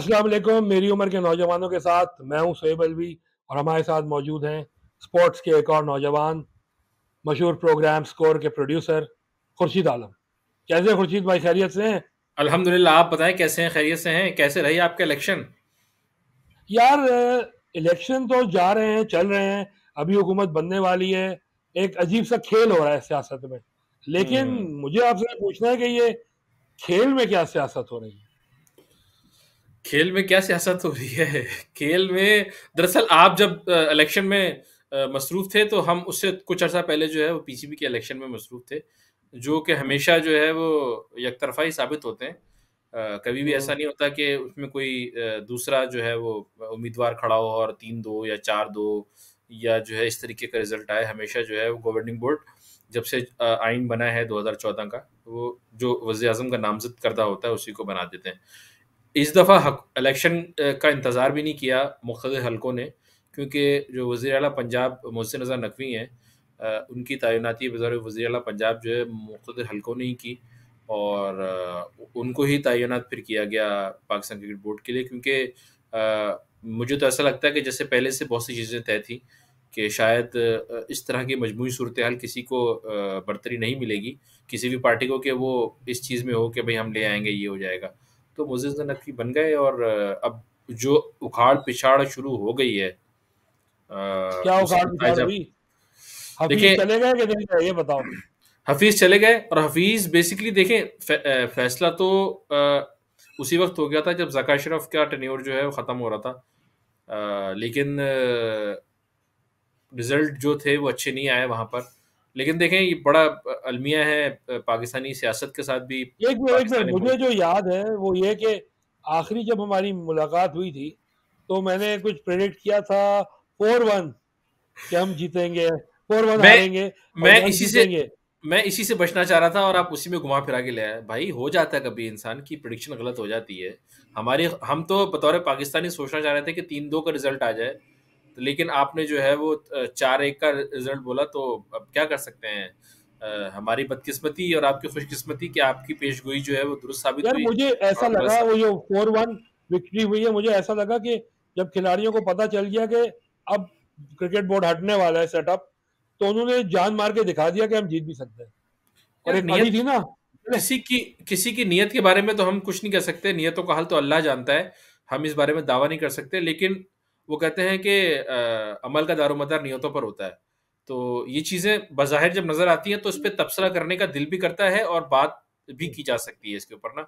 अस्सलाम मेरी उम्र के नौजवानों के साथ मैं हूं सोहेब अलवी और हमारे साथ मौजूद हैं स्पोर्ट्स के एक और नौजवान मशहूर प्रोग्राम स्कोर के प्रोड्यूसर खुर्शीद आलम कैसे खुर्शीद भाई खैरियत से हैं अल्हम्दुलिल्लाह आप बताएं कैसे हैं खैरियत से हैं कैसे रही आपका इलेक्शन यार इलेक्शन तो जा रहे हैं चल रहे हैं अभी हुकूमत बनने वाली है एक अजीब सा खेल हो रहा है सियासत में लेकिन हम्म। मुझे आपसे पूछना है कि ये खेल में क्या सियासत हो रही है खेल में क्या सियासत हो रही है खेल में दरअसल आप जब इलेक्शन में मसरूफ थे तो हम उससे कुछ अर्सा पहले जो है वो पीसीबी के इलेक्शन में मसरूफ थे जो कि हमेशा जो है वो एक तरफा ही साबित होते हैं आ, कभी भी ऐसा हम्म। नहीं होता कि उसमें कोई दूसरा जो है वो उम्मीदवार खड़ा हो और तीन दो या चार दो या जो है इस तरीके का रिजल्ट आए हमेशा जो है वो गवर्निंग बोर्ड जब से आइन बना है 2014 का वो जो वजी अजम का नामजद करदा होता है उसी को बना देते हैं इस दफ़ा इलेक्शन का इंतज़ार भी नहीं किया मुख्त हलकों ने क्योंकि जो वज़ी अल पंजाब मोहसिन रजा नकवी हैं उनकी तैनाती बज़ार वज़ी अल पंजाब जो है मुख्त हलकों ने ही की और उनको ही तैनात फिर किया गया पाकिस्तान क्रिकेट बोर्ड के लिए क्योंकि मुझे तो ऐसा लगता है कि जैसे पहले से बहुत सी चीज़ें तय थी कि शायद इस तरह की मजमू सूरत हाल किसी को बरतरी नहीं मिलेगी किसी भी पार्टी को कि वो इस चीज़ में हो कि भाई हम ले आएंगे ये हो जाएगा तो मोजिज नकवी बन गए और अब जो उखाड़ पिछाड़ शुरू हो गई है क्या उखाड़ पिछाड़ देखिए चले गए कि नहीं ये बताओ हफीज चले गए और हफीज बेसिकली देखें फैसला तो उसी वक्त हो गया था जब जका अशरफ का टनोर जो है वो ख़त्म हो रहा था आ, लेकिन रिजल्ट जो थे वो अच्छे नहीं आए वहां पर लेकिन देखें ये बड़ा अलमिया है पाकिस्तानी सियासत के साथ भी एक एक मुझे जो याद है वो ये कि आखिरी जब हमारी मुलाकात हुई थी तो मैंने कुछ प्रेडिक्ट किया था फोर वन कि हम जीतेंगे फोर वन हारेंगे मैं इसी से मैं इसी से बचना चाह रहा था और आप उसी में घुमा फिरा के ले आए भाई हो जाता है कभी इंसान की प्रडिक्शन गलत हो जाती है हमारी हम तो बतौर पाकिस्तानी सोचना चाह रहे थे कि तीन दो का रिजल्ट आ जाए लेकिन आपने जो है वो चार एक का रिजल्ट बोला तो अब क्या कर सकते हैं Uh, हमारी बदकिस्मती और आपकी खुशकिस्मती कि आपकी गोई जो है वो दुरुस्त साबित हुई मुझे ऐसा लगा वो ये फोर वन विक्ट्री हुई है मुझे ऐसा लगा कि जब खिलाड़ियों को पता चल गया कि अब क्रिकेट बोर्ड हटने वाला है सेटअप तो उन्होंने जान मार के दिखा दिया कि हम जीत भी सकते हैं और एक नियत थी ना किसी की किसी की नीयत के बारे में तो हम कुछ नहीं कह सकते नियतों का हाल तो अल्लाह जानता है हम इस बारे में दावा नहीं कर सकते लेकिन वो कहते हैं कि अमल का दारोमदार नीयतों पर होता है तो ये चीज़ें बज़ाहिर जब नज़र आती हैं तो इस पर तबसरा करने का दिल भी करता है और बात भी की जा सकती है इसके ऊपर ना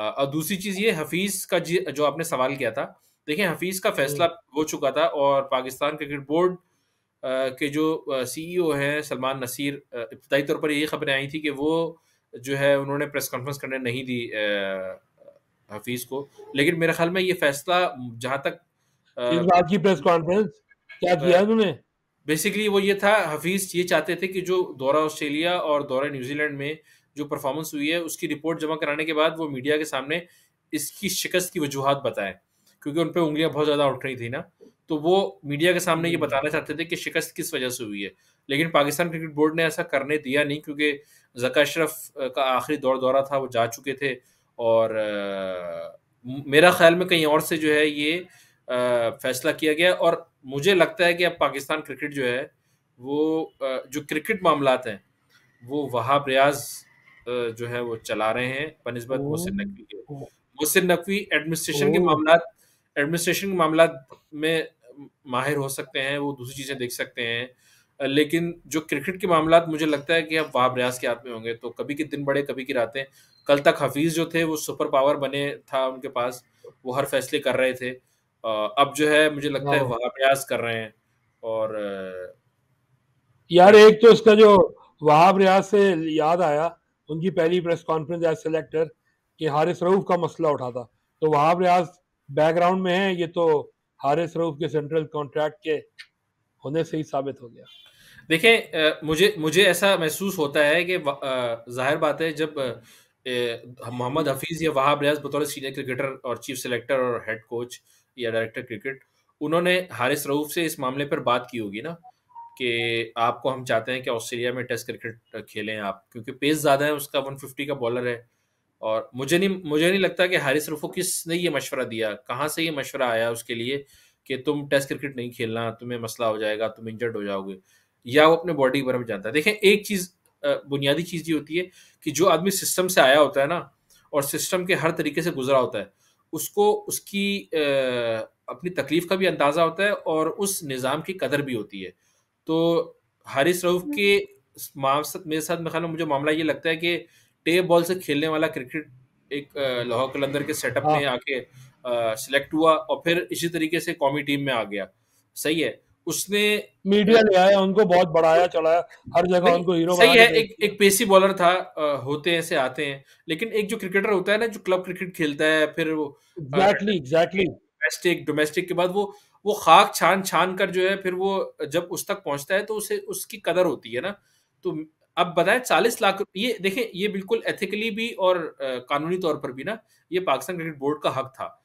और दूसरी चीज़ ये हफीज़ का जो आपने सवाल किया था देखिए हफीज़ का फैसला हम्म। हो चुका था और पाकिस्तान क्रिकेट बोर्ड के जो सीईओ e हैं सलमान नसीर इब्तदाई तौर पर यही खबरें आई थी कि वो जो है उन्होंने प्रेस कॉन्फ्रेंस करने नहीं दी हफीज़ को लेकिन मेरे ख्याल में ये फैसला जहाँ तक इस की प्रेस कॉन्फ्रेंस क्या किया तूने बेसिकली वो ये था हफीज ये चाहते थे कि जो दौरा ऑस्ट्रेलिया और दौरा न्यूजीलैंड में जो परफॉर्मेंस हुई है उसकी रिपोर्ट जमा कराने के बाद वो मीडिया के सामने इसकी शिकस्त की वजूहत बताए क्योंकि उन पर उंगलियां बहुत ज़्यादा उठ रही थी ना तो वो मीडिया के सामने ये हम्म। बताना चाहते थे कि शिकस्त किस वजह से हुई है लेकिन पाकिस्तान क्रिकेट बोर्ड ने ऐसा करने दिया नहीं क्योंकि जका अशरफ का आखिरी दौर दौरा था वो जा चुके थे और मेरा ख्याल में कहीं और से जो है ये फैसला किया गया और मुझे लगता है कि अब पाकिस्तान क्रिकेट जो है वो जो क्रिकेट मामला हैं वो वहाब रियाज जो है वो चला रहे हैं बनस्बत मोहसिन नकवी के मोहसिन नकवी एडमिनिस्ट्रेशन के मामला एडमिनिस्ट्रेशन के मामला में माहिर हो सकते हैं वो दूसरी चीज़ें देख सकते हैं लेकिन जो क्रिकेट के मामला मुझे लगता है कि अब वहाब रियाज के हाथ में होंगे तो कभी के दिन बड़े कभी की रातें कल तक हफीज़ जो थे वो सुपर पावर बने था उनके पास वो हर फैसले कर रहे थे अब जो है मुझे लगता है हाँ। वहां प्रयास कर रहे हैं और यार हाँ। एक तो इसका जो वहां प्रयास से याद आया उनकी पहली प्रेस कॉन्फ्रेंस एज सेलेक्टर कि हारिस रऊफ का मसला उठा था तो वहां प्रयास बैकग्राउंड में है ये तो हारिस रऊफ के सेंट्रल कॉन्ट्रैक्ट के होने से ही साबित हो गया देखें मुझे मुझे ऐसा महसूस होता है कि जाहिर बात है जब मोहम्मद हफीज़ या वहाब रियाज बतौर सीनियर क्रिकेटर और चीफ सेलेक्टर और हेड कोच या डायरेक्टर क्रिकेट उन्होंने हारिस रऊफ से इस मामले पर बात की होगी ना कि आपको हम चाहते हैं कि ऑस्ट्रेलिया में टेस्ट क्रिकेट खेलें आप क्योंकि पेस ज़्यादा है उसका 150 का बॉलर है और मुझे नहीं मुझे नहीं लगता कि हारिस रऊफ को किसने ये मशवरा दिया कहाँ से ये मशवरा आया उसके लिए कि तुम टेस्ट क्रिकेट नहीं खेलना तुम्हें मसला हो जाएगा तुम इंजर्ड हो जाओगे या वो अपने बॉडी के बारे में जानता है देखें एक चीज़ बुनियादी चीज़ ये होती है कि जो आदमी सिस्टम से आया होता है ना और सिस्टम के हर तरीके से गुजरा होता है उसको उसकी अपनी तकलीफ का भी अंदाज़ा होता है और उस निज़ाम की कदर भी होती है तो हारिस रऊफ़ के मेरे साथ मेरे ख्याल मुझे मामला ये लगता है कि टेप बॉल से खेलने वाला क्रिकेट एक लाहौर कलंदर के सेटअप में हाँ। आके सिलेक्ट हुआ और फिर इसी तरीके से कौमी टीम में आ गया सही है उसने मीडिया ले आया उनको बहुत बढ़ाया चढ़ाया हर जगह उनको हीरो सही है एक एक पेसी बॉलर था होते हैं से आते हैं लेकिन एक जो क्रिकेटर होता है ना जो क्लब क्रिकेट खेलता है फिर वो एग्जैक्टली एग्जैक्टली डोमेस्टिक डोमेस्टिक के बाद वो वो खाक छान छान कर जो है फिर वो जब उस तक पहुंचता है तो उसे उसकी कदर होती है ना तो अब बताएं चालीस लाख ये देखें ये बिल्कुल एथिकली भी और कानूनी तौर पर भी ना ये पाकिस्तान क्रिकेट बोर्ड का हक था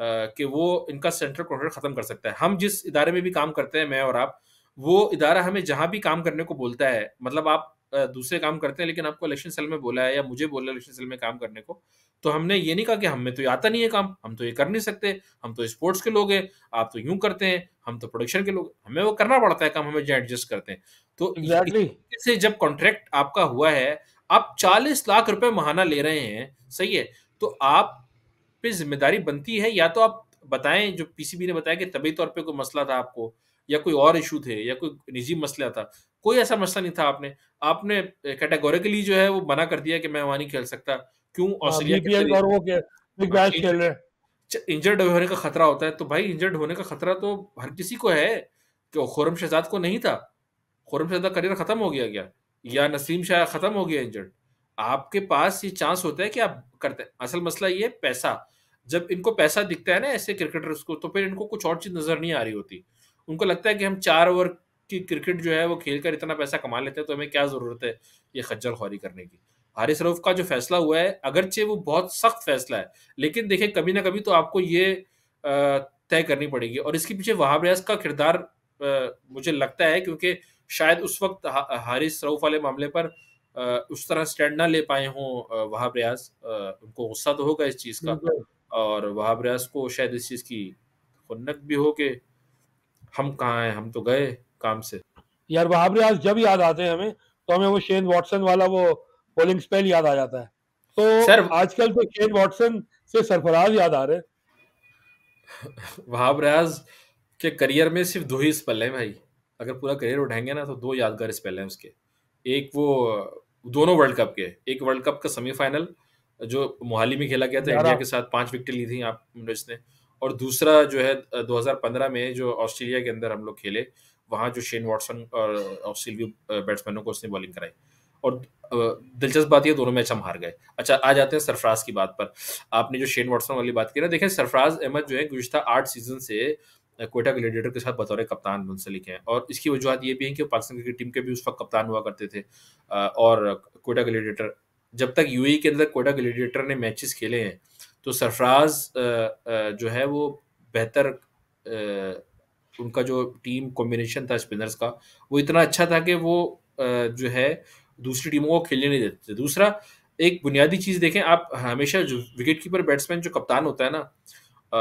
कि वो इनका सेंट्रल कंट्रोल ख़त्म कर सकता है हम जिस इदारे में भी काम करते हैं मैं और आप वो इदारा हमें जहां भी काम करने को बोलता है मतलब आप दूसरे काम करते हैं लेकिन आपको इलेक्शन सेल में बोला है या मुझे बोला इलेक्शन सेल में काम करने को तो हमने ये नहीं कहा कि हमें तो आता नहीं है काम हम तो ये कर नहीं सकते हम तो स्पोर्ट्स के लोग हैं आप तो यूं करते हैं हम तो प्रोडक्शन के लोग हमें वो करना पड़ता है काम हमें एडजस्ट करते हैं तो exactly. से जब कॉन्ट्रैक्ट आपका हुआ है आप चालीस लाख रुपए महाना ले रहे हैं सही है तो आप पे जिम्मेदारी बनती है या तो आप बताएं जो पीसीबी ने बताया कि तबी तौर पे कोई मसला था आपको या कोई और इशू थे या कोई निजी मसला था कोई ऐसा मसला नहीं था आपने आपने कैटेगोरिकली जो है वो मना कर दिया कि मैं वहां नहीं खेल सकता क्यों ऑस्ट्रेलिया हाँ, हाँ, इंजर्ड होने का खतरा होता है तो भाई इंजर्ड होने का खतरा तो हर किसी को है कि खुरम शहजाद को नहीं था खुरम शहजाद का करियर खत्म हो गया क्या या नसीम शाह खत्म हो गया इंजर्ड आपके पास ये चांस होता है कि आप करते हैं असल मसला ये पैसा जब इनको पैसा दिखता है ना ऐसे क्रिकेटर्स को तो फिर इनको कुछ और चीज़ नज़र नहीं आ रही होती उनको लगता है कि हम चार ओवर की क्रिकेट जो है वो खेल कर इतना पैसा कमा लेते हैं तो हमें क्या ज़रूरत है ये खज्जल खौरी करने की हारिस रऊफ का जो फैसला हुआ है अगरचे वो बहुत सख्त फैसला है लेकिन देखिए कभी ना कभी तो आपको ये तय करनी पड़ेगी और इसके पीछे वहाब रियाज का किरदार मुझे लगता है क्योंकि शायद उस वक्त हारिस रऊफ वाले मामले पर उस तरह स्टैंड ना ले पाए हों वहाब रियाज उनको गुस्सा तो होगा इस चीज़ का और वहाब रियाज को शायद इस चीज़ की खुन्नक भी हो कि हम कहाँ हैं हम तो गए काम से यार वहाब रियाज जब याद आते हैं हमें तो हमें वो शेन वॉटसन वाला वो बॉलिंग स्पेल याद आ जाता है तो सर आजकल तो शेन वॉटसन से सरफराज याद आ रहे वहाब रियाज के करियर में सिर्फ दो ही स्पेल है भाई अगर पूरा करियर उठाएंगे ना तो दो यादगार स्पेल हैं उसके एक वो दोनों वर्ल्ड कप के एक वर्ल्ड कप का सेमीफाइनल जो मोहाली में खेला गया था इंडिया के साथ पांच विकेट ली थी आप ने और दूसरा जो है 2015 में जो ऑस्ट्रेलिया के अंदर हम लोग खेले वहां जो शेन वॉटसन और ऑस्ट्रेलियो बैट्समैनों को उसने बॉलिंग कराई और दिलचस्प बात यह दोनों मैच हम हार गए अच्छा आ जाते हैं सरफराज की बात पर आपने जो शेन वॉटसन वाली बात की ना देखें सरफराज अहमद जो है गुजशत आठ सीजन से कोटा ग्लेडिएटर के साथ बतौर कप्तान मुंसलिक हैं और इसकी वजूहत ये भी है कि पाकिस्तान क्रिकेट टीम के भी उस वक्त कप्तान हुआ करते थे और कोयटा ग्लेडिएटर जब तक यू e के अंदर कोटा ग्लेडिएटर ने मैचेस खेले हैं तो सरफराज जो है वो बेहतर उनका जो टीम कॉम्बिनेशन था स्पिनर्स का वो इतना अच्छा था कि वो जो है दूसरी टीमों को खेलने नहीं देते थे दूसरा एक बुनियादी चीज़ देखें आप हमेशा जो विकेट कीपर बैट्समैन जो कप्तान होता है ना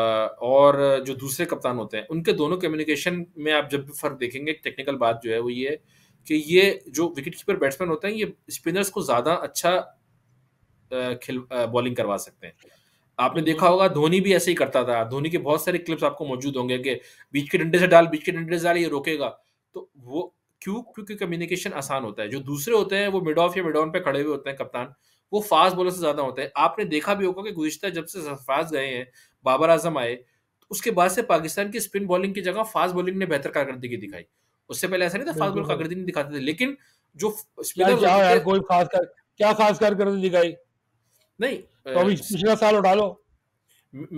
और जो दूसरे कप्तान होते हैं उनके दोनों कम्युनिकेशन में आप जब भी फर्क देखेंगे टेक्निकल बात जो है वो ये है कि ये जो विकेट कीपर बैट्समैन होते हैं ये स्पिनर्स को ज़्यादा अच्छा खिल बॉलिंग करवा सकते हैं आपने देखा होगा धोनी भी ऐसे ही करता था धोनी के बहुत सारे क्लिप्स आपको मौजूद होंगे कि बीच के डंडे से डाल बीच के डंडे से डाल ये रोकेगा तो वो क्यों क्योंकि कम्युनिकेशन आसान होता है जो दूसरे होते हैं वो मिड ऑफ या मिड ऑन पे खड़े हुए होते हैं कप्तान वो फास्ट बॉलर से ज्यादा होते हैं आपने देखा भी होगा कि गुजशत जब से सरफराज गए हैं बाबर आजम आए तो उसके बाद से पाकिस्तान की स्पिन बॉलिंग की जगह फास्ट बॉलिंग ने बेहतर कारकर्दगी दिखाई उससे पहले ऐसा नहीं था फास्ट बॉल कारकर्दगी नहीं दिखाते थे लेकिन जो स्पिनर कोई खास कर क्या खास कारकर्दगी दिखाई नहीं तो अभी पिछला साल उठा लो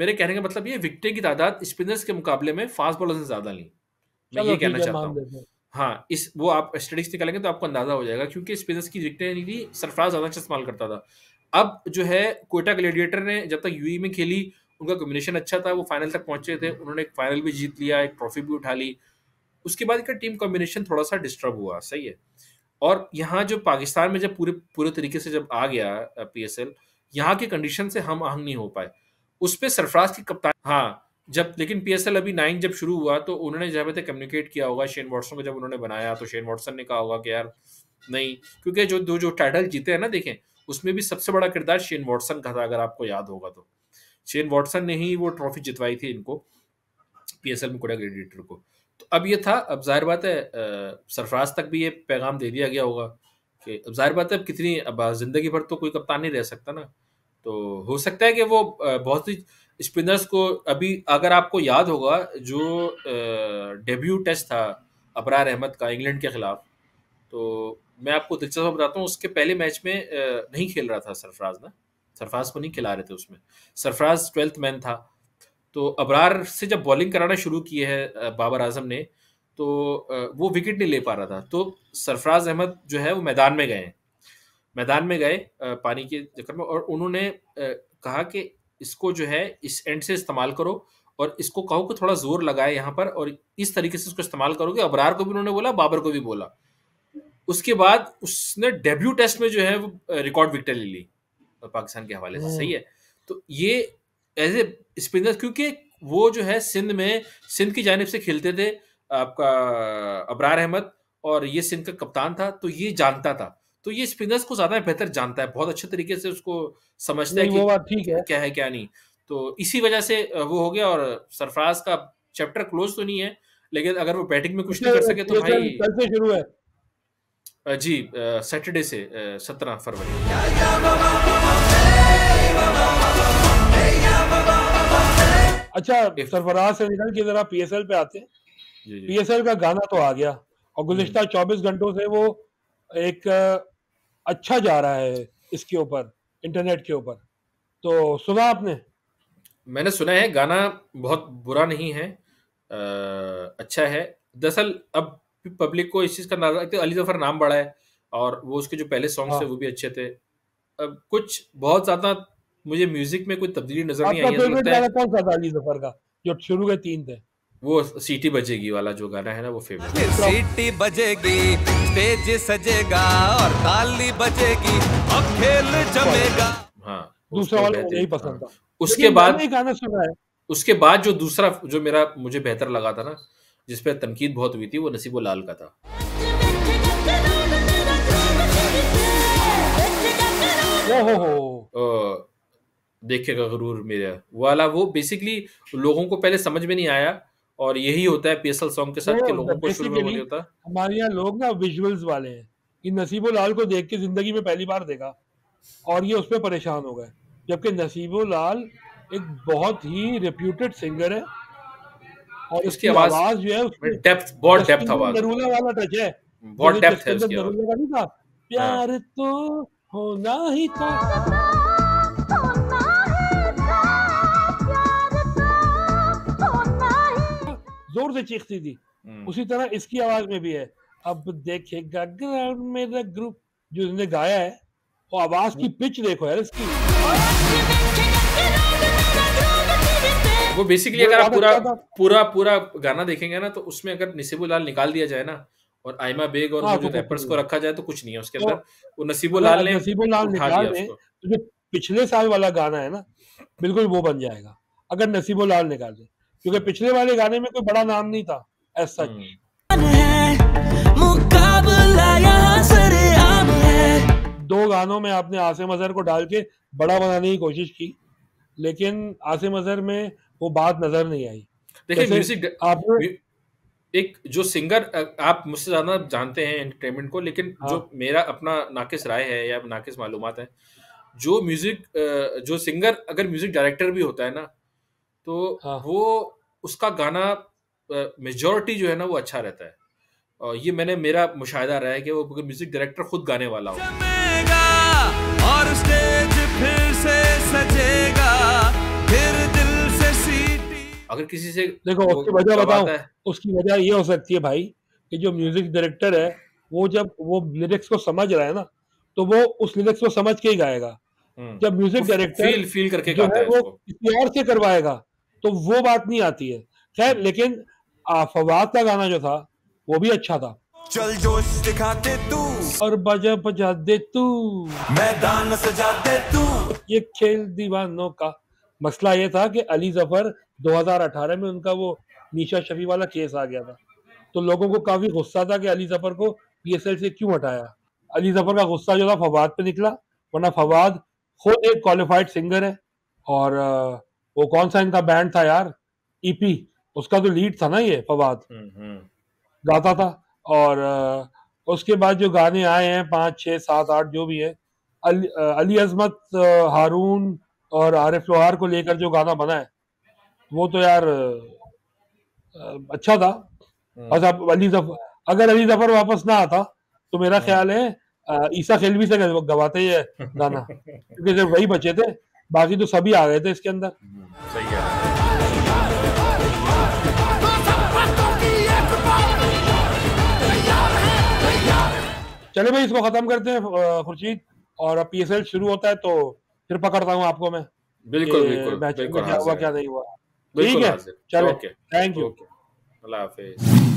मेरे कहने का मतलब ये विकटे की तादाद स्पिनर्स के मुकाबले में फास्ट बॉलर से ज्यादा ली मैं ये कहना चाहता हूँ हाँ इस वो आप स्टडीज निकालेंगे तो आपको अंदाजा हो जाएगा क्योंकि स्पिनर्स की विकटें नहीं थी सरफराज ज्यादा अच्छा इस्तेमाल करता था अब जो है कोयटा ग्लेडिएटर ने जब तक यूई में खेली उनका कॉम्बिनेशन अच्छा था वो फाइनल तक पहुंचे थे उन्होंने एक फाइनल भी जीत लिया एक ट्रॉफी भी उठा ली उसके बाद का टीम कॉम्बिनेशन थोड़ा सा डिस्टर्ब हुआ सही है और यहाँ जो पाकिस्तान में जब पूरे पूरे तरीके से जब आ गया पी यहाँ के कंडीशन से हम आहंग नहीं हो पाए उस पर सरफराज की कप्तान हाँ जब लेकिन पी अभी नाइन जब शुरू हुआ तो उन्होंने जब कम्युनिकेट किया होगा शेन वॉटसन को जब उन्होंने बनाया तो शेन वॉटसन ने कहा होगा कि यार नहीं क्योंकि जो दो जो टाइटल जीते हैं ना देखें उसमें भी सबसे बड़ा किरदार शेन वॉटसन का था अगर आपको याद होगा तो शेन वॉटसन ने ही वो ट्रॉफी जितवाई थी इनको एल में कोडा ग्रेडिएटर को तो अब ये था अब जाहिर बात है सरफराज तक भी ये पैगाम दे दिया गया होगा कि अब जाहिर बात है अब कितनी अब जिंदगी भर तो कोई कप्तान नहीं रह सकता ना तो हो सकता है कि वो बहुत ही स्पिनर्स को अभी अगर आपको याद होगा जो डेब्यू टेस्ट था अबरार अहमद का इंग्लैंड के खिलाफ तो मैं आपको दिलचस्प बताता हूँ उसके पहले मैच में नहीं खेल रहा था सरफराज ना सरफराज को नहीं खिला रहे थे उसमें सरफराज ट्वेल्थ मैन था तो अबरार से जब बॉलिंग कराना शुरू किए है बाबर आजम ने तो वो विकेट नहीं ले पा रहा था तो सरफराज अहमद जो है वो मैदान में गए हैं मैदान में गए पानी के चक्कर में और उन्होंने कहा कि इसको जो है इस एंड से इस्तेमाल करो और इसको कहो कि थोड़ा जोर लगाए यहाँ पर और इस तरीके से इसको इस्तेमाल करोगे अबरार को भी उन्होंने बोला बाबर को भी बोला उसके बाद उसने डेब्यू टेस्ट में जो है वो रिकॉर्ड विकेट ले ली पाकिस्तान के हवाले से सही है तो ये एज ए स्पिनर क्योंकि वो जो है सिंध में सिंध की जानब से खेलते थे आपका अबरार अहमद और ये सिंध का कप्तान था तो ये जानता था तो ये स्पिनर्स को ज्यादा बेहतर जानता है बहुत अच्छे तरीके से उसको समझता है कि ठीक है क्या है क्या नहीं तो इसी वजह से वो हो गया और सरफराज का चैप्टर क्लोज तो नहीं है लेकिन अगर वो बैटिंग में कुछ नहीं कर सके तो भाई कल से शुरू है जी सैटरडे से सत्रह फरवरी अच्छा सरफराज से निकल के जरा पीएसएल पे आते हैं पीएसएल का गाना तो आ गया और गुजश्ता 24 हम्म। घंटों से वो एक अच्छा जा रहा है इसके ऊपर इंटरनेट के ऊपर तो सुना आपने मैंने सुना है गाना बहुत बुरा नहीं है आ, अच्छा है दरअसल अब पब्लिक को इस चीज़ का नाम तो अली जफर नाम बड़ा है और वो उसके जो पहले सॉन्ग हाँ। थे वो भी अच्छे थे अब कुछ बहुत ज़्यादा मुझे म्यूजिक में कोई तब्दीली नजर नहीं आई है कौन सा था अली जफर का जो शुरू के तीन थे वो सीटी बजेगी वाला जो गाना है ना वो फेमस सीटी बजेगी स्टेज सजेगा और ताली बजेगी अब खेल जमेगा हाँ दूसरा वाला यही पसंद था हाँ। उसके बाद गाना सुना है उसके बाद जो दूसरा जो मेरा मुझे बेहतर लगा था ना जिस पे तनकीद बहुत हुई थी वो नसीबो लाल का था हो हो देखेगा गरूर मेरा वाला वो बेसिकली लोगों को पहले समझ में नहीं आया और यही होता है पीएसएल सॉन्ग के साथ के लोगों को शुरू में नहीं होता हमारे यहाँ लोग ना विजुअल्स वाले हैं कि नसीबो लाल को देख के जिंदगी में पहली बार देखा और ये उस पर परेशान हो गए जबकि नसीबो लाल एक बहुत ही रेप्यूटेड सिंगर है और उसकी आवाज, आवाज जो है डेप्थ बहुत डेप्थ आवाज नरूला वाला टच है बहुत डेप्थ है उसकी आवाज हाँ। प्यार तो होना ही था जोर से चीखती थी हम्म। उसी तरह इसकी आवाज में भी है अब देखेगा ग्राउंड में ग्रुप जो इसने गाया है और आवाज की पिच देखो यार इसकी वो बेसिकली अगर आप पूरा अच्छा पूरा पूरा गाना देखेंगे ना तो उसमें अगर लाल निकाल दिया जाए ना और आयमा बेग और हाँ, जो रैपर्स तो तो को रखा जाए तो कुछ नहीं है उसके तो अंदर वो लाल ने नसीबुलाल निकाल दें जो पिछले साल वाला गाना है ना बिल्कुल वो बन जाएगा अगर लाल निकाल दे क्योंकि पिछले वाले गाने में कोई बड़ा नाम नहीं था ऐसा हम्म। सच दो गानों में आपने आसिम अजहर को डाल के बड़ा बनाने की कोशिश की लेकिन आसिम अजहर में वो बात नजर नहीं आई देखिए म्यूजिक आप एक जो सिंगर आप मुझसे ज्यादा जानते हैं एंटरटेनमेंट को लेकिन हाँ। जो मेरा अपना नाकिस राय है या नाकिस मालूम है जो म्यूजिक जो सिंगर अगर म्यूजिक डायरेक्टर भी होता है ना तो हाँ। वो उसका गाना मेजोरिटी जो है ना वो अच्छा रहता है और ये मैंने मेरा मुशाहिदा रहा है कि वो म्यूजिक डायरेक्टर खुद गाने वाला हो और स्टेज फिर से सजेगा फिर दिल से सीटी अगर किसी से देखो उसकी वजह बताऊं उसकी वजह ये हो सकती है भाई कि जो म्यूजिक डायरेक्टर है वो जब वो लिरिक्स को समझ रहा है ना तो वो उस लिरिक्स को समझ के ही गाएगा हम्म। जब म्यूजिक डायरेक्टर फील फील करके गाता है वो किसी और से करवाएगा तो वो बात नहीं आती है खैर लेकिन फवाद का गाना जो था वो भी अच्छा था चल जोश दिखाते तू और बजा बजा दे तू मैदान सजा दे तू ये खेल दीवानों का मसला ये था कि अली जफर 2018 में उनका वो मीशा शफी वाला केस आ गया था तो लोगों को काफी गुस्सा था कि अली जफर को पीएसएल से क्यों हटाया अली जफर का गुस्सा जो था फवाद पे निकला वरना फवाद खुद एक क्वालिफाइड सिंगर है और वो कौन सा इनका बैंड था यार ईपी e उसका तो लीड था ना ये फवाद हम्म, हम्म। गाता था और उसके बाद जो गाने आए हैं पांच छह सात आठ जो भी है अली, अली अजमत हारून और आरिफ लोहार को लेकर जो गाना बना है वो तो यार अच्छा था हम्म। और अली जफर अगर अली जफर वापस ना आता तो मेरा ख्याल है ईसा खेलवी से गवाते है गाना क्योंकि सिर्फ वही बचे थे बाकी तो सभी आ गए थे इसके अंदर सही है चले भाई इसको खत्म करते हैं खुर्शीद और अब पीएसएल शुरू होता है तो फिर पकड़ता हूँ आपको मैं बिल्कुल बिल्कुल मैच क्या हुआ क्या नहीं हुआ ठीक है चलो थैंक यू अल्लाह हाफिज